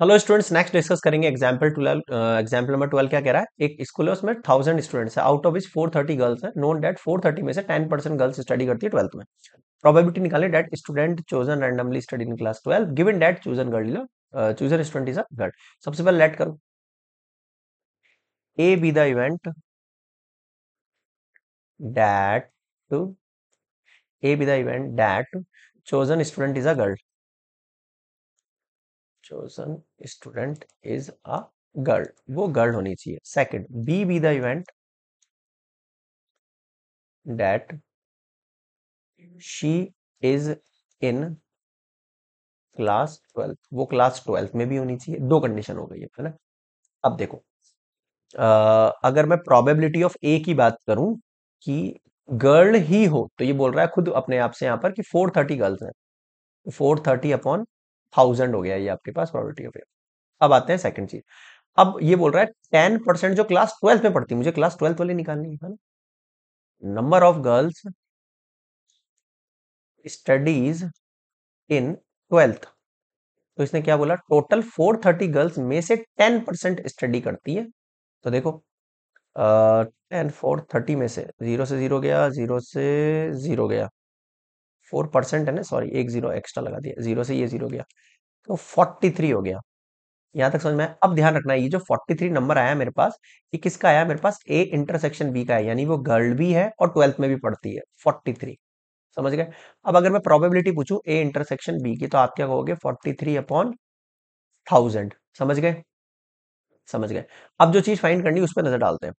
hello students next discuss करेंगे example twelve example number twelve क्या कह रहा है एक स्कूल है उसमें थाउजेंड स्टूडेंट्स है आउट ऑफ इस फोर थर्टी गर्ल्स है नोन डेट फोर थर्टी में से टेन परसेंट गर्ल्स स्टडी करती है ट्वेल्थ में प्रोबेबिलिटी निकाले that student chosen randomly study in class twelve given that chosen girl chosen student is a girl सबसे पहले लेट करो A be the event that to A be the event that chosen student is a girl chosen student is a girl वो girl होनी चाहिए second B be the event that she is in class twelfth वो class twelfth में भी होनी चाहिए दो condition हो गई है ना अब देखो आ, अगर मैं probability of a की बात करूं कि गर्ल ही हो तो ये बोल रहा है खुद अपने आप से यहां पर कि 430 गर्ल्स हैं 430 अपॉन थाउजेंड हो गया ये आपके पास प्रॉबर्टी ऑफ एयर अब आते हैं सेकंड चीज अब ये बोल रहा है टेन परसेंट जो क्लास ट्वेल्थ में पढ़ती है मुझे क्लास ट्वेल्थ वाली निकालनी है ना number of girls studies in twelfth तो इसने क्या बोला टोटल फोर थर्टी गर्ल्स में से टेन परसेंट स्टडी करती है तो देखो टेन फोर थर्टी में से जीरो से जीरो गया जीरो से जीरो गया फोर परसेंट है ना सॉरी एक जीरो एक्स्ट्रा लगा दिया जीरो से ये जीरो गया तो फोर्टी थ्री हो गया यहां तक समझ में अब ध्यान रखना है ये जो फोर्टी थ्री नंबर आया मेरे पास ये किसका आया मेरे पास ए इंटरसेक्शन बी का है यानी वो गर्ल भी है और ट्वेल्थ में भी पढ़ती है फोर्टी थ्री समझ गए अब अगर मैं प्रोबेबिलिटी पूछू ए इंटरसेक्शन बी की तो आप क्या कहोगे फोर्टी थ्री अपॉन थाउजेंड समझ गए समझ गए अब जो चीज फाइंड करनी है उस पर नजर डालते हैं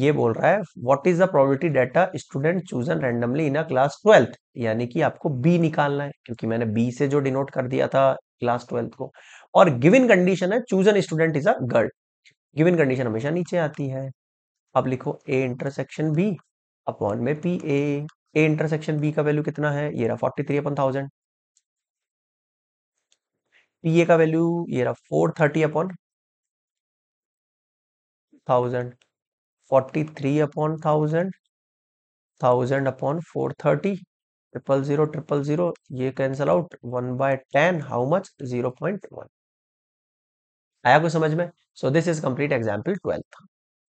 ये बोल रहा है what is the probability that a student chosen randomly in a class twelfth यानी कि आपको बी निकालना है क्योंकि मैंने बी से जो डिनोट कर दिया था क्लास ट्वेल्थ को और गिविन कंडीशन है chosen student is a girl given condition हमेशा नीचे आती है अब लिखो ए इंटरसेक्शन बी अपॉन में P A A intersection B का वैल्यू कितना है ये रहा forty three upon thousand P A का वैल्यू ये रहा four thirty upon thousand forty three upon thousand thousand upon four thirty triple zero triple zero ये cancel out one by ten how much zero point one आया कोई समझ में so this is complete example twelfth